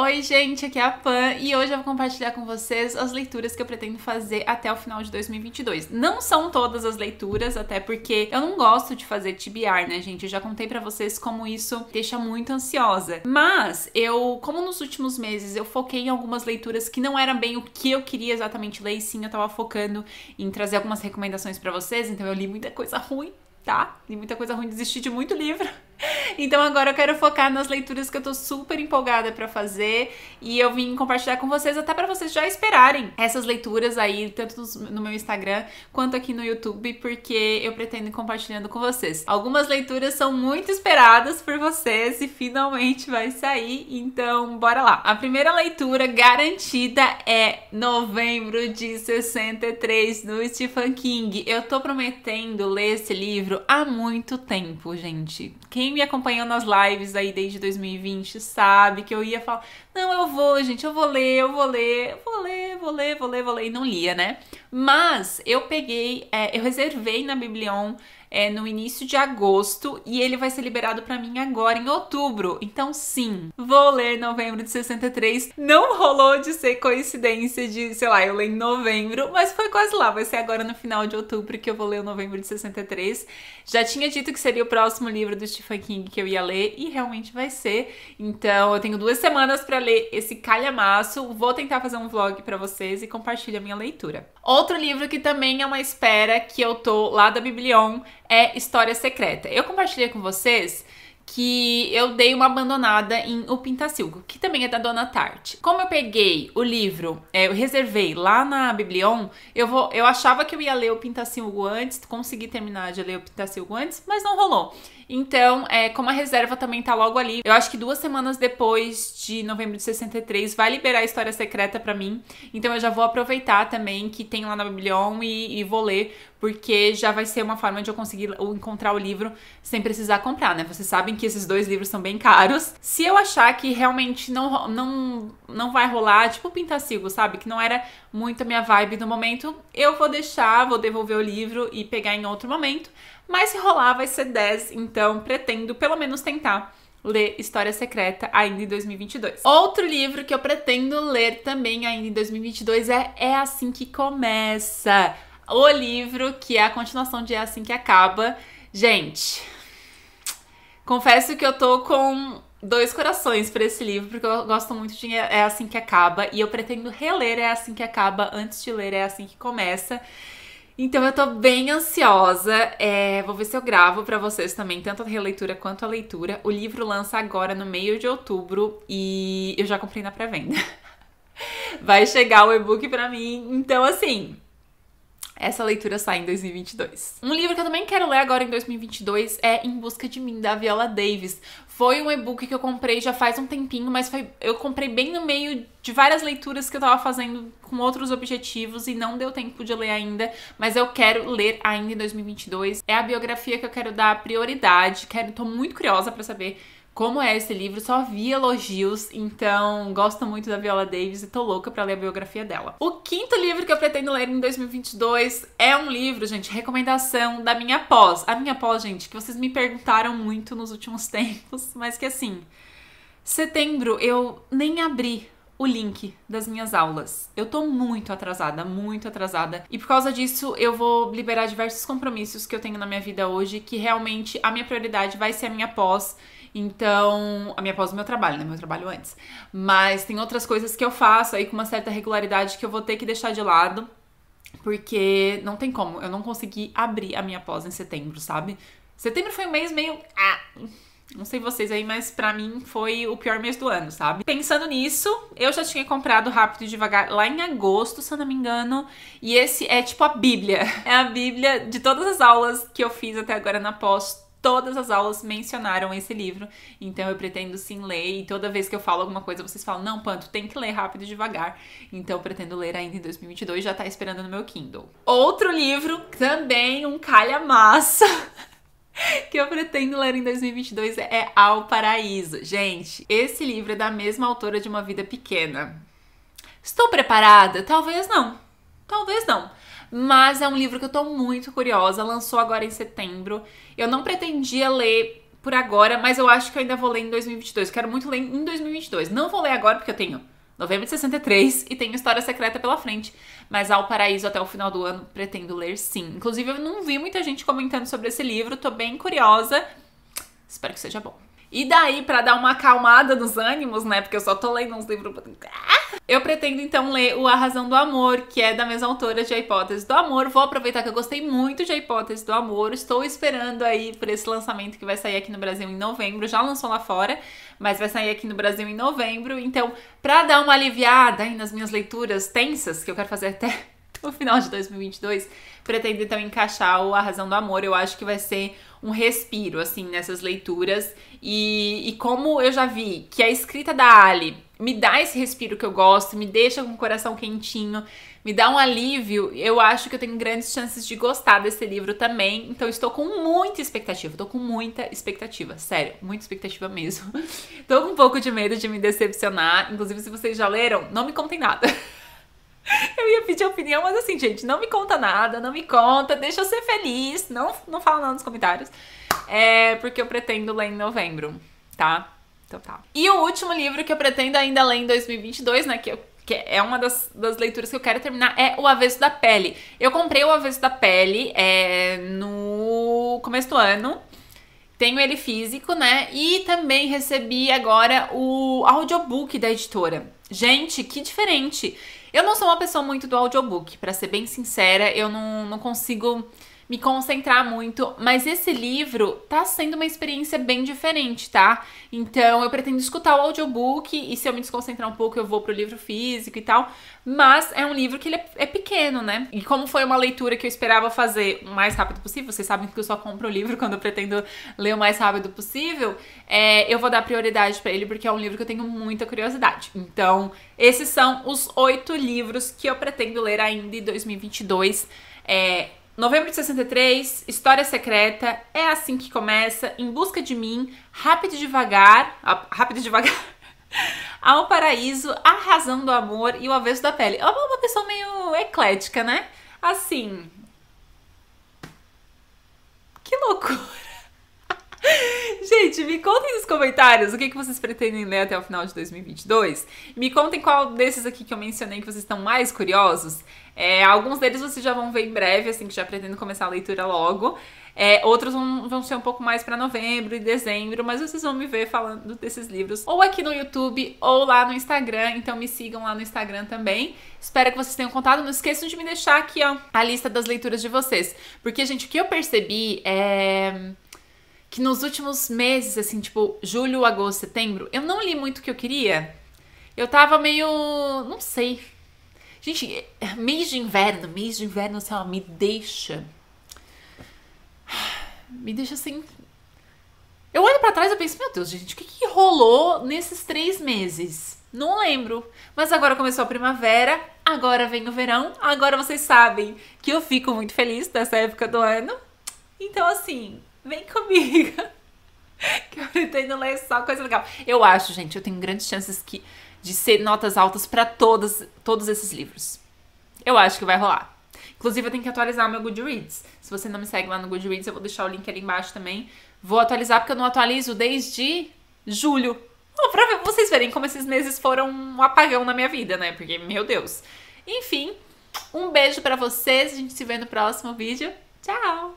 Oi, gente, aqui é a Pan e hoje eu vou compartilhar com vocês as leituras que eu pretendo fazer até o final de 2022. Não são todas as leituras, até porque eu não gosto de fazer TBR, né, gente? Eu já contei para vocês como isso deixa muito ansiosa. Mas eu, como nos últimos meses eu foquei em algumas leituras que não eram bem o que eu queria exatamente ler, e sim, eu tava focando em trazer algumas recomendações para vocês, então eu li muita coisa ruim, tá? Li muita coisa ruim, desisti de muito livro. Então agora eu quero focar nas leituras que eu tô super empolgada para fazer e eu vim compartilhar com vocês até para vocês já esperarem essas leituras aí tanto no meu Instagram quanto aqui no YouTube, porque eu pretendo ir compartilhando com vocês. Algumas leituras são muito esperadas por vocês e finalmente vai sair, então bora lá. A primeira leitura garantida é Novembro de 63 do Stephen King. Eu tô prometendo ler esse livro há muito tempo, gente. Quem me acompanhou nas lives aí desde 2020 sabe que eu ia falar: não, eu vou, gente, eu vou ler, eu vou ler, eu vou ler, vou ler, vou ler, vou ler. E não lia, né? Mas eu peguei, é, eu reservei na Biblion é, no início de agosto e ele vai ser liberado para mim agora em outubro. Então, sim, vou ler novembro de 63. Não rolou de ser coincidência de, sei lá, eu ler em novembro, mas foi quase lá. Vai ser agora no final de outubro que eu vou ler o novembro de 63. Já tinha dito que seria o próximo livro do Stephen King que eu ia ler e realmente vai ser. Então, eu tenho duas semanas para ler esse calhamaço. Vou tentar fazer um vlog para vocês e compartilho a minha leitura. Outro livro que também é uma espera que eu tô lá da Biblion é História Secreta. Eu compartilhei com vocês que eu dei uma abandonada em O Pintacilgo, que também é da Dona Tarte. Como eu peguei o livro, é, eu reservei lá na Biblion, eu, vou, eu achava que eu ia ler O Pintacilgo antes, consegui terminar de ler O Pintacilgo antes, mas não rolou. Então, é, como a reserva também tá logo ali, eu acho que duas semanas depois de novembro de 63 vai liberar a história secreta para mim. Então eu já vou aproveitar também que tem lá na Biblion e, e vou ler, porque já vai ser uma forma de eu conseguir encontrar o livro sem precisar comprar, né? Vocês sabem que esses dois livros são bem caros. Se eu achar que realmente não, não, não vai rolar, tipo o Pintacilgo, sabe? Que não era muito a minha vibe no momento, eu vou deixar, vou devolver o livro e pegar em outro momento. Mas se rolar, vai ser 10, então pretendo pelo menos tentar ler História Secreta ainda em 2022. Outro livro que eu pretendo ler também ainda em 2022 é É Assim Que Começa, o livro que é a continuação de É Assim Que Acaba. Gente, confesso que eu tô com dois corações para esse livro, porque eu gosto muito de É Assim Que Acaba e eu pretendo reler É Assim Que Acaba antes de ler É Assim Que Começa. Então eu tô bem ansiosa. É, vou ver se eu gravo para vocês também, tanto a releitura quanto a leitura. O livro lança agora no meio de outubro e eu já comprei na pré-venda. Vai chegar o e-book para mim. Então assim, essa leitura sai em 2022. Um livro que eu também quero ler agora em 2022 é Em Busca de Mim, da Viola Davis. Foi um e-book que eu comprei já faz um tempinho, mas foi, eu comprei bem no meio de várias leituras que eu tava fazendo com outros objetivos e não deu tempo de ler ainda, mas eu quero ler ainda em 2022. É a biografia que eu quero dar prioridade, quero, tô muito curiosa para saber como é esse livro, só vi elogios, então gosto muito da Viola Davis e tô louca para ler a biografia dela. O quinto livro que eu pretendo ler em 2022 é um livro, gente, recomendação da minha pós. A minha pós, gente, que vocês me perguntaram muito nos últimos tempos, mas que assim, setembro eu nem abri o link das minhas aulas. Eu tô muito atrasada, muito atrasada. E por causa disso, eu vou liberar diversos compromissos que eu tenho na minha vida hoje, que realmente a minha prioridade vai ser a minha pós. Então, a minha pós é meu trabalho, né? Meu trabalho antes. Mas tem outras coisas que eu faço aí com uma certa regularidade que eu vou ter que deixar de lado, porque não tem como. Eu não consegui abrir a minha pós em setembro, sabe? Setembro foi um mês meio. Ah, não sei vocês aí, mas para mim foi o pior mês do ano, sabe? Pensando nisso, eu já tinha comprado Rápido e Devagar lá em agosto, se eu não me engano. E esse é tipo a Bíblia. É a Bíblia de todas as aulas que eu fiz até agora na pós todas as aulas mencionaram esse livro, então eu pretendo sim ler e toda vez que eu falo alguma coisa vocês falam: "Não, Panto, tem que ler rápido e devagar". Então eu pretendo ler ainda em 2022, já tá esperando no meu Kindle. Outro livro, também um calha massa, que eu pretendo ler em 2022 é Ao Paraíso. Gente, esse livro é da mesma autora de Uma Vida Pequena. Estou preparada? Talvez não. Talvez não. Mas é um livro que eu tô muito curiosa, lançou agora em setembro. Eu não pretendia ler por agora, mas eu acho que eu ainda vou ler em 2022. Quero muito ler em 2022. Não vou ler agora porque eu tenho novembro de 63 e tenho História Secreta pela frente, mas Ao Paraíso até o final do ano pretendo ler sim. Inclusive eu não vi muita gente comentando sobre esse livro, tô bem curiosa. Espero que seja bom. E daí, para dar uma acalmada nos ânimos, né? Porque eu só tô lendo uns livros. Eu pretendo então ler O A Razão do Amor, que é da mesma autora de A Hipótese do Amor. Vou aproveitar que eu gostei muito de A Hipótese do Amor. Estou esperando aí por esse lançamento que vai sair aqui no Brasil em novembro. Já lançou lá fora, mas vai sair aqui no Brasil em novembro. Então, para dar uma aliviada aí nas minhas leituras tensas, que eu quero fazer até no final de 2022, pretendo então encaixar o A Razão do Amor. Eu acho que vai ser um respiro, assim, nessas leituras. E, e como eu já vi que a escrita da Ali me dá esse respiro que eu gosto, me deixa com o coração quentinho, me dá um alívio, eu acho que eu tenho grandes chances de gostar desse livro também. Então estou com muita expectativa, estou com muita expectativa, sério, muita expectativa mesmo. Estou com um pouco de medo de me decepcionar. Inclusive, se vocês já leram, não me contem nada. Eu ia pedir opinião, mas assim, gente, não me conta nada, não me conta, deixa eu ser feliz, não, não fala nada nos comentários. É porque eu pretendo ler em novembro, tá? Então tá. E o último livro que eu pretendo ainda ler em 2022, né, que eu que é uma das, das, leituras que eu quero terminar, é O Avesso da Pele. Eu comprei O Avesso da Pele é, no começo do ano. Tenho ele físico, né? E também recebi agora o audiobook da editora. Gente, que diferente! Eu não sou uma pessoa muito do audiobook, para ser bem sincera, eu não, não consigo me concentrar muito, mas esse livro tá sendo uma experiência bem diferente, tá? Então eu pretendo escutar o audiobook e se eu me desconcentrar um pouco eu vou pro livro físico e tal, mas é um livro que ele é, é pequeno, né? E como foi uma leitura que eu esperava fazer o mais rápido possível, vocês sabem que eu só compro o livro quando eu pretendo ler o mais rápido possível, é, eu vou dar prioridade para ele porque é um livro que eu tenho muita curiosidade. Então, esses são os oito livros que eu pretendo ler ainda em 2022. É, Novembro de 63, História Secreta, é assim que começa, em busca de mim, rápido e devagar, rápido e devagar, ao paraíso, a razão do amor e o avesso da pele. é uma pessoa meio eclética, né? Assim, que loucura. Gente, me contem nos comentários o que, que vocês pretendem ler até o final de 2022. Me contem qual desses aqui que eu mencionei que vocês estão mais curiosos. É, alguns deles vocês já vão ver em breve, assim, que já pretendo começar a leitura logo. É, outros vão, vão, ser um pouco mais para novembro e dezembro, mas vocês vão me ver falando desses livros ou aqui no YouTube ou lá no Instagram, então me sigam lá no Instagram também. Espero que vocês tenham contado. Não esqueçam de me deixar aqui ó, a lista das leituras de vocês, porque, gente, o que eu percebi é que nos últimos meses, assim, tipo julho, agosto, setembro, eu não li muito o que eu queria. Eu tava meio. não sei. Gente, mês de inverno, mês de inverno, sei lá, me deixa. Me deixa assim. Eu olho para trás e penso, meu Deus, gente, o que, que rolou nesses três meses? Não lembro. Mas agora começou a primavera, agora vem o verão, agora vocês sabem que eu fico muito feliz nessa época do ano. Então, assim, Vem comigo. Que eu pretendo ler é só coisa legal. Eu acho, gente, eu tenho grandes chances que, de ser notas altas para todos, todos esses livros. Eu acho que vai rolar. Inclusive, eu tenho que atualizar o meu Goodreads. Se você não me segue lá no Goodreads, eu vou deixar o link ali embaixo também. Vou atualizar, porque eu não atualizo desde julho. Bom, pra vocês verem como esses meses foram um apagão na minha vida, né? Porque, meu Deus. Enfim, um beijo para vocês. A gente se vê no próximo vídeo. Tchau!